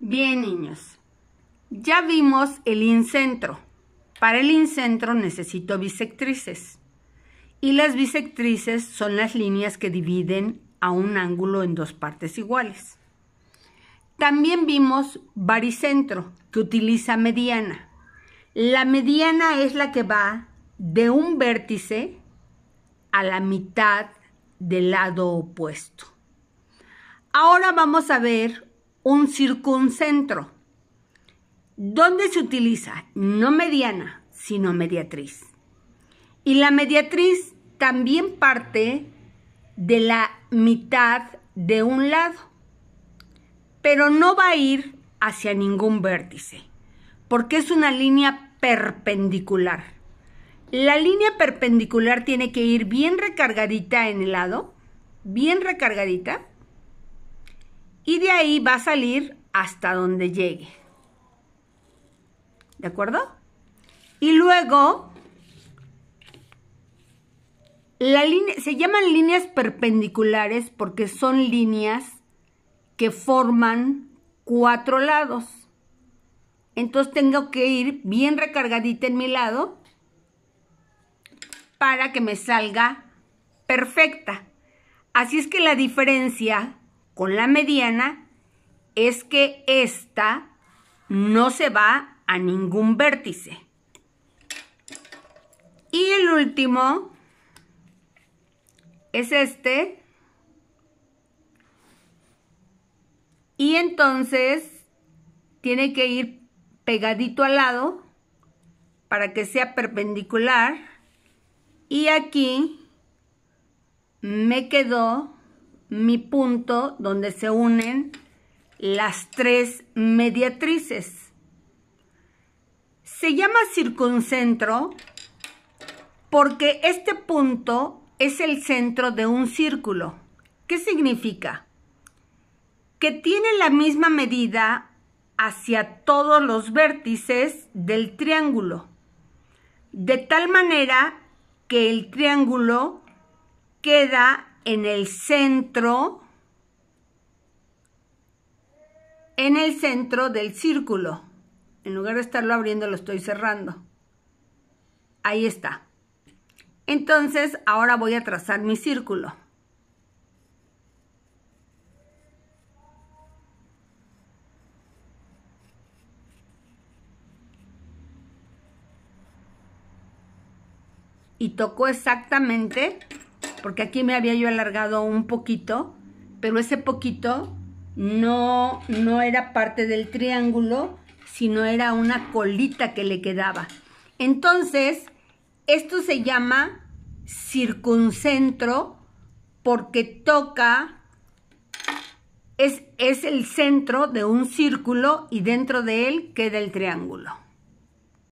Bien, niños. Ya vimos el incentro. Para el incentro necesito bisectrices. Y las bisectrices son las líneas que dividen a un ángulo en dos partes iguales. También vimos baricentro, que utiliza mediana. La mediana es la que va de un vértice a la mitad del lado opuesto. Ahora vamos a ver un circuncentro. ¿Dónde se utiliza? No mediana, sino mediatriz. Y la mediatriz también parte de la mitad de un lado, pero no va a ir hacia ningún vértice, porque es una línea perpendicular. La línea perpendicular tiene que ir bien recargadita en el lado, bien recargadita, y de ahí va a salir hasta donde llegue. ¿De acuerdo? Y luego, la se llaman líneas perpendiculares porque son líneas que forman cuatro lados. Entonces tengo que ir bien recargadita en mi lado para que me salga perfecta. Así es que la diferencia con la mediana es que esta no se va a ningún vértice. Y el último es este. Y entonces tiene que ir pegadito al lado para que sea perpendicular. Y aquí me quedó mi punto donde se unen las tres mediatrices. Se llama circuncentro porque este punto es el centro de un círculo. ¿Qué significa? Que tiene la misma medida hacia todos los vértices del triángulo, de tal manera que el triángulo queda en el centro, en el centro del círculo. En lugar de estarlo abriendo, lo estoy cerrando. Ahí está. Entonces, ahora voy a trazar mi círculo. Y toco exactamente porque aquí me había yo alargado un poquito, pero ese poquito no, era parte del triángulo, sino era una colita que le quedaba. Entonces, esto se llama circuncentro porque toca, es el centro de un círculo y dentro de él queda el triángulo.